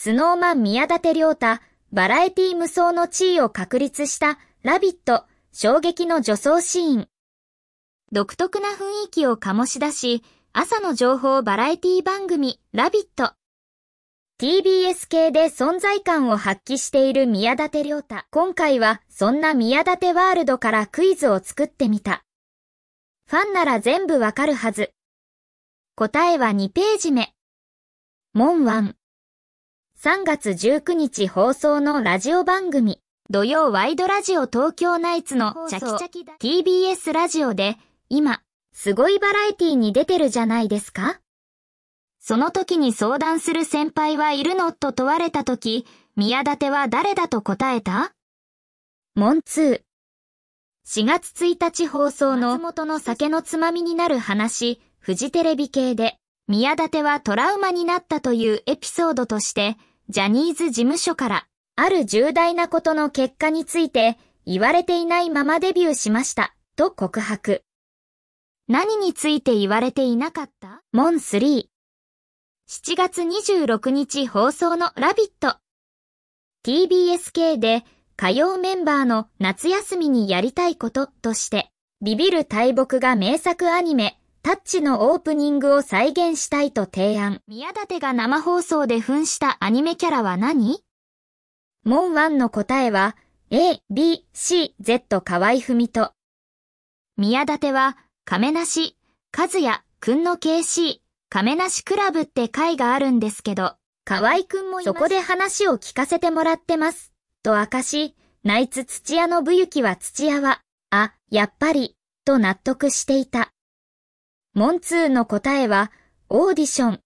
スノーマン宮舘良太、バラエティ無双の地位を確立したラビット、衝撃の女装シーン。独特な雰囲気を醸し出し、朝の情報バラエティ番組、ラビット。TBS 系で存在感を発揮している宮舘良太。今回はそんな宮舘ワールドからクイズを作ってみた。ファンなら全部わかるはず。答えは2ページ目。門ン3月19日放送のラジオ番組、土曜ワイドラジオ東京ナイツのチャキチャキ TBS ラジオで、今、すごいバラエティに出てるじゃないですかその時に相談する先輩はいるのと問われた時、宮舘は誰だと答えたモンツー。4月1日放送の元の酒のつまみになる話、フジテレビ系で、宮舘はトラウマになったというエピソードとして、ジャニーズ事務所から、ある重大なことの結果について、言われていないままデビューしました、と告白。何について言われていなかったモン3。7月26日放送のラビット。TBS 系で火曜メンバーの夏休みにやりたいこととして、ビビる大木が名作アニメタッチのオープニングを再現したいと提案。宮舘が生放送で扮したアニメキャラは何モンワンの答えは、A, B, C, Z 河合文と。宮舘は、亀梨、和也、くんの KC、亀梨クラブって会があるんですけど、河合くんもそこで話を聞かせてもらってます。と明かし、ナイツ土屋のブユキは土屋は、あ、やっぱり、と納得していた。モンツーの答えは、オーディション。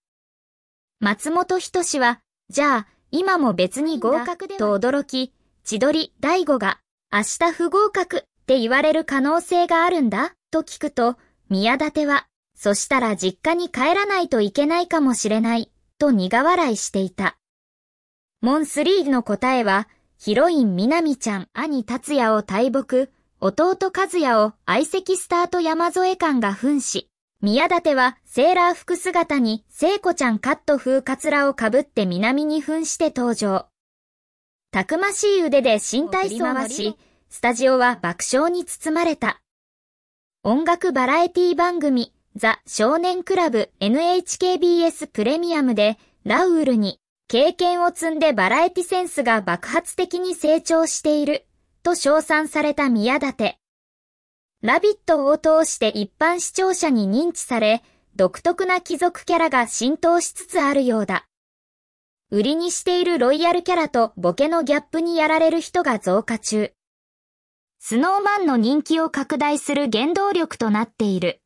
松本人志は、じゃあ、今も別に合格でと驚き、千鳥大悟が、明日不合格って言われる可能性があるんだ、と聞くと、宮舘は、そしたら実家に帰らないといけないかもしれない、と苦笑いしていた。モン3の答えは、ヒロインみなみちゃん、兄達也を大木、弟和也を相席スタート山添館が噴し、宮舘はセーラー服姿に聖子ちゃんカット風カツラをかぶって南に扮して登場。たくましい腕で新体操を回し、スタジオは爆笑に包まれた。音楽バラエティ番組、ザ少年クラブ NHKBS プレミアムで、ラウールに、経験を積んでバラエティセンスが爆発的に成長している、と称賛された宮舘。ラビットを通して一般視聴者に認知され、独特な貴族キャラが浸透しつつあるようだ。売りにしているロイヤルキャラとボケのギャップにやられる人が増加中。スノーマンの人気を拡大する原動力となっている。